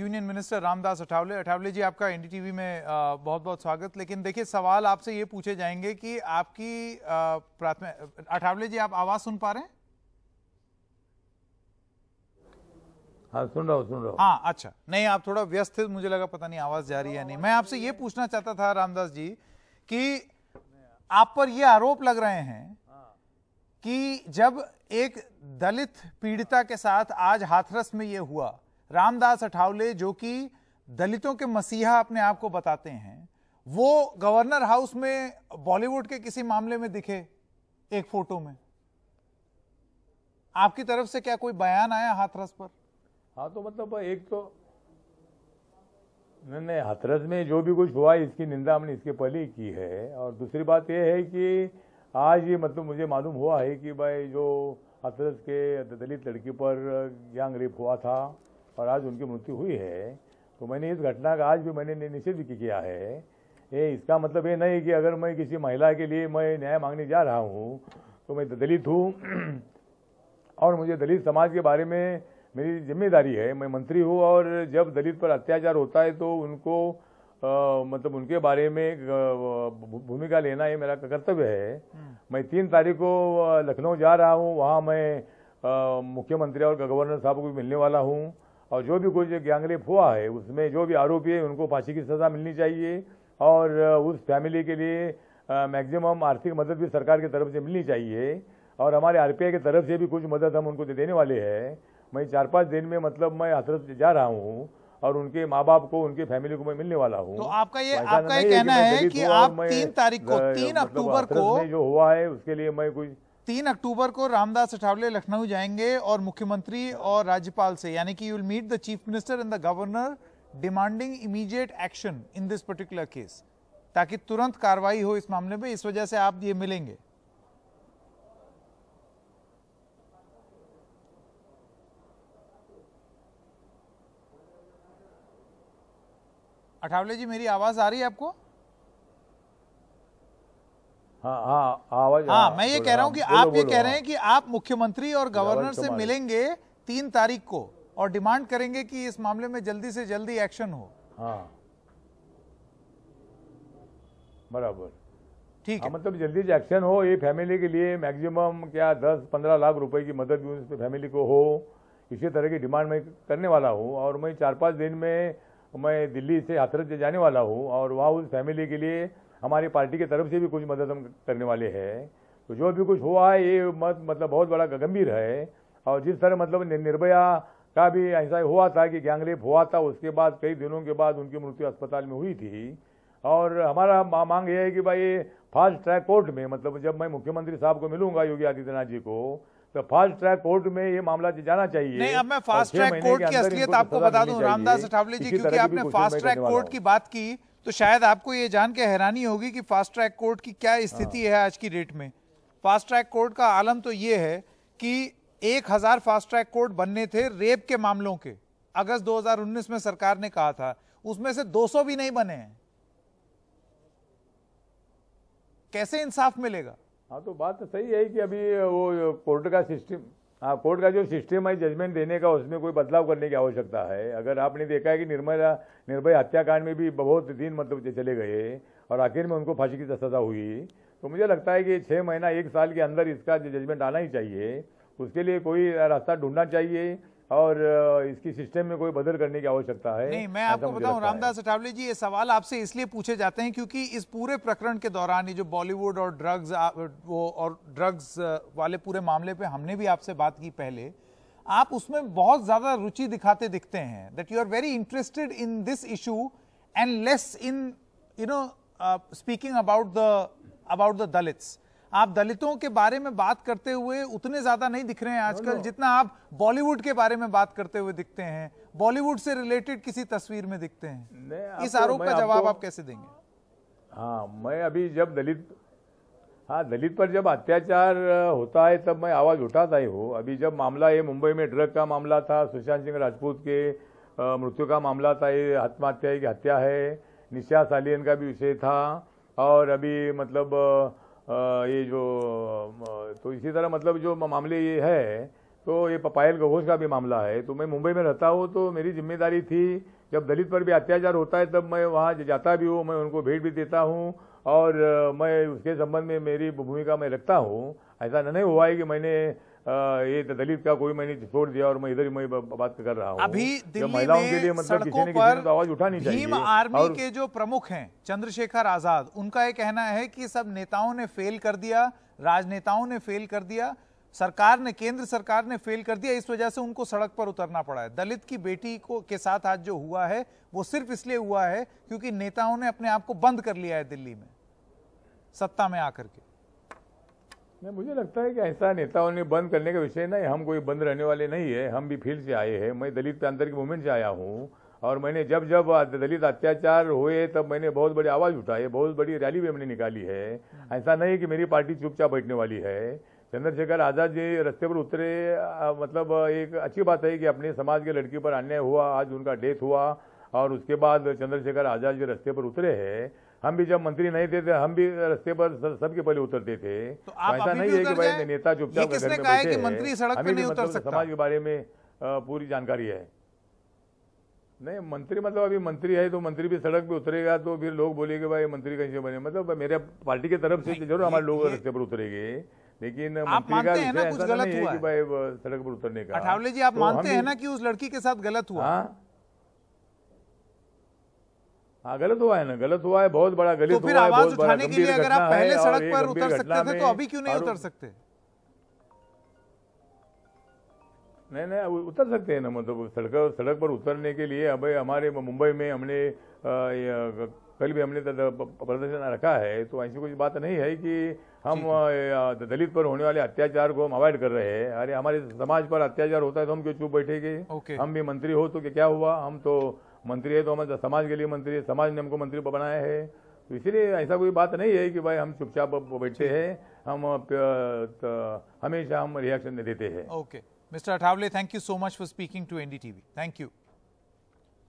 Union minister Ramdas Athawale Athawale ji आपका NDTV में बहुत बहुत स्वागत लेकिन देखिए सवाल आपसे ये पूछे जाएंगे कि आपकी प्राथमिक अठावले जी आप आवाज़ सुन पा रहे हैं हाँ सुन रहा हूँ सुन रहा हूँ हाँ अच्छा नहीं आप थोड़ा व्यस्त थे मुझे लगा पता नहीं आवाज़ जा रही है नहीं मैं आपसे ये पूछना चाहता था रामदास जी कि आप पर ये आरोप लग रहे हैं कि जब एक दलित पीड़िता के साथ आज हाथरस में ये हुआ रामदास अठावले जो कि दलितों के मसीहा अपने आप को बताते हैं वो गवर्नर हाउस में बॉलीवुड के किसी मामले में दिखे एक फोटो में आपकी तरफ से क्या कोई बयान आया हाथरस पर हाँ तो मतलब एक तो नहीं नहीं हाथरस में जो भी कुछ हुआ इसकी निंदा हमने इसके पहले की है और दूसरी बात यह है कि आज ये मतलब मुझे मालूम हुआ है कि भाई जो हाथरस के दलित लड़की पर गैंग रेप हुआ था और आज उनकी मृत्यु हुई है तो मैंने इस घटना का आज भी मैंने निषेध किया है ये इसका मतलब ये नहीं कि अगर मैं किसी महिला के लिए मैं न्याय मांगने जा रहा हूँ तो मैं दलित हूँ और मुझे दलित समाज के बारे में मेरी जिम्मेदारी है मैं मंत्री हूँ और जब दलित पर अत्याचार होता है तो उनको आ, मतलब उनके बारे में भूमिका लेना ये मेरा कर्तव्य है हम्म। मैं तीन तारीख को लखनऊ जा रहा हूँ वहाँ मैं मुख्यमंत्री और गवर्नर साहब को मिलने वाला हूँ और जो भी कुछ गैंगरेप हुआ है उसमें जो भी आरोपी है उनको फांसी की सजा मिलनी चाहिए और उस फैमिली के लिए मैक्सिमम आर्थिक मदद भी सरकार की तरफ से मिलनी चाहिए और हमारे आरपीआई की तरफ से भी कुछ मदद हम उनको देने वाले हैं मैं चार पाँच दिन में मतलब मैं हसरत जा रहा हूँ और उनके माँ बाप को उनके फैमिली को मैं मिलने वाला हूँ तो आपका ये आपका ये कहना है कि आप तीन तारीख को तीन मतलब अक्टूबर को जो हुआ है उसके लिए मैं कुछ तीन अक्टूबर को रामदास अठावले लखनऊ जाएंगे और मुख्यमंत्री और राज्यपाल से यानी कि you will meet the chief minister and the governor demanding immediate action in this particular case ताकि तुरंत कार्रवाई हो इस मामले में इस वजह से आप ये मिलेंगे अठावले जी मेरी आवाज आ रही है आपको हाँ, हाँ आवाज हाँ, हाँ मैं ये कह रहा हूँ हाँ, कि आप ये कह रहे हैं कि आप मुख्यमंत्री और गवर्नर से मिलेंगे तीन तारीख को और डिमांड करेंगे कि इस मामले में जल्दी से जल्दी एक्शन हो हाँ बराबर ठीक है मतलब जल्दी से एक्शन हो ये फैमिली के लिए मैक्सिमम क्या दस पंद्रह लाख रुपए की मदद भी उस फैमिली को हो इसी तरह की डिमांड मैं करने वाला हूँ और मैं चार पांच दिन में मैं दिल्ली से हाथरस जाने वाला हूँ और वहाँ उस फैमिली के लिए हमारी पार्टी की तरफ से भी कुछ मदद हम करने वाले हैं तो जो भी कुछ हुआ है ये मत मतलब बहुत बड़ा गंभीर है और जिस तरह मतलब निर्भया का भी ऐसा हुआ था कि गैंगरेप हुआ था उसके बाद कई दिनों के बाद उनकी मृत्यु अस्पताल में हुई थी और हमारा मांग यह है कि भाई फास्ट ट्रैक कोर्ट में मतलब जब मैं मुख्यमंत्री साहब को मिलूंगा योगी आदित्यनाथ जी को तो फास्ट ट्रैक कोर्ट में ये मामला जाना चाहिए नहीं अब मैं फास्ट ट्रैक कोर्ट की असलियत आपको बता दूं रामदास अठावले जी क्योंकि आपने फास्ट ट्रैक कोर्ट की बात की तो शायद आपको ये जान के हैरानी होगी कि फास्ट ट्रैक कोर्ट की क्या स्थिति हाँ। है आज की डेट में फास्ट ट्रैक कोर्ट का आलम तो ये है कि एक हजार फास्ट ट्रैक कोर्ट बनने थे रेप के मामलों के अगस्त 2019 में सरकार ने कहा था उसमें से 200 भी नहीं बने हैं कैसे इंसाफ मिलेगा हाँ तो बात तो सही है कि अभी वो कोर्ट का सिस्टम हाँ कोर्ट का जो सिस्टम है जजमेंट देने का उसमें कोई बदलाव करने की आवश्यकता है अगर आपने देखा है कि निर्मला निर्भय हत्याकांड में भी बहुत दिन मतलब चले गए और आखिर में उनको फांसी की सजा हुई तो मुझे लगता है कि छः महीना एक साल के अंदर इसका जजमेंट आना ही चाहिए उसके लिए कोई रास्ता ढूंढना चाहिए और इसकी सिस्टम में कोई बदल करने की आवश्यकता है नहीं मैं आपको बताऊं रामदास अठावले जी ये सवाल आपसे इसलिए पूछे जाते हैं क्योंकि इस पूरे प्रकरण के दौरान ये जो बॉलीवुड और ड्रग्स वो और ड्रग्स वाले पूरे मामले पे हमने भी आपसे बात की पहले आप उसमें बहुत ज़्यादा रुचि दिखाते दिखते हैं that you are very interested in this issue and less in you know speaking about the about the Dalits आप दलितों के बारे में बात करते हुए उतने ज्यादा नहीं दिख रहे हैं आजकल जितना आप बॉलीवुड के बारे में बात करते हुए दिखते हैं बॉलीवुड से रिलेटेड किसी तस्वीर में दिखते हैं इस आरोप का जवाब आप कैसे देंगे हाँ मैं अभी जब दलित हाँ दलित पर जब अत्याचार होता है तब मैं आवाज़ उठाता ही हूँ अभी जब मामला ये मुंबई में ड्रग का मामला था सुशांत सिंह राजपूत के मृत्यु का मामला था ये आत्महत्या की हत्या है निशा सालियन का भी विषय था और अभी मतलब ये जो तो इसी तरह मतलब जो मामले ये है तो ये पपायल गघोष का भी मामला है तो मैं मुंबई में रहता हूँ तो मेरी जिम्मेदारी थी जब दलित पर भी अत्याचार होता है तब मैं वहाँ जाता भी हूँ मैं उनको भेंट भी देता हूँ और मैं उसके संबंध में मेरी भूमिका मैं रखता हूँ ऐसा नहीं हुआ है कि मैंने ये तो दलित का कोई मैंने छोड़ दिया और मैं इधर ही मैं बात कर रहा हूँ अभी महिलाओं के लिए मतलब किसी ने किसी ने तो आवाज उठानी चाहिए भीम आर्मी और... के जो प्रमुख हैं चंद्रशेखर आजाद उनका ये कहना है कि सब नेताओं ने फेल कर दिया राजनेताओं ने फेल कर दिया सरकार ने केंद्र सरकार ने फेल कर दिया इस वजह से उनको सड़क पर उतरना पड़ा है दलित की बेटी को के साथ आज जो हुआ है वो सिर्फ इसलिए हुआ है क्योंकि नेताओं ने अपने आप को बंद कर लिया है दिल्ली में सत्ता में आकर के नहीं मुझे लगता है कि ऐसा नेताओं ने बंद करने का विषय नहीं हम कोई बंद रहने वाले नहीं है हम भी फील्ड से आए हैं मैं दलित प्रांतर के मूवमेंट से आया हूँ और मैंने जब जब दलित अत्याचार हुए तब मैंने बहुत बड़ी आवाज़ उठाई बहुत बड़ी रैली भी हमने निकाली है ऐसा नहीं है कि मेरी पार्टी चुपचाप बैठने वाली है चंद्रशेखर आज़ाद जी रस्ते पर उतरे मतलब एक अच्छी बात है कि अपने समाज के लड़की पर अन्याय हुआ आज उनका डेथ हुआ और उसके बाद चंद्रशेखर आज़ाद जी रस्ते पर उतरे हैं हम भी जब मंत्री नहीं थे हम भी रस्ते पर सबके पहले उतरते थे तो, तो ऐसा नहीं है कि भाई नेता चुपचाप घर में बैठे मंत्री सड़क पे नहीं मतलब उतर सकता समाज के बारे में पूरी जानकारी है नहीं मंत्री मतलब अभी मंत्री है तो मंत्री भी सड़क पे उतरेगा तो फिर लोग बोलेंगे भाई मंत्री कहीं से बने मतलब मेरे पार्टी की तरफ से जरूर हमारे लोग रस्ते पर उतरेंगे लेकिन मंत्री का विषय ऐसा तो नहीं है कि भाई सड़क पर उतरने का अठावले जी आप तो मानते हैं ना कि उस लड़की के साथ गलत हुआ हाँ। हाँ गलत हुआ है ना गलत हुआ है बहुत बड़ा गलत तो फिर हुआ आवाज उठाने के लिए अगर आप पहले सड़क पर उतर सकते थे तो अभी क्यों नहीं उतर सकते नहीं नहीं उतर सकते हैं ना मतलब सड़क सड़क पर उतरने के लिए अब हमारे मुंबई में हमने कल भी हमने प्रदर्शन रखा है तो ऐसी कोई बात नहीं है कि हम दलित पर होने वाले अत्याचार को हम अवॉइड कर रहे हैं अरे हमारे समाज पर अत्याचार होता है तो हम क्यों चुप बैठेंगे हम भी मंत्री हो तो क्या हुआ हम तो मंत्री है तो हम समाज के लिए मंत्री है समाज ने हमको मंत्री बनाया है तो इसलिए ऐसा कोई बात नहीं है कि भाई हम चुपचाप बैठे हैं हम हमेशा हम रिएक्शन देते हैं okay mister Athawale thank you so much for speaking to NDTV thank you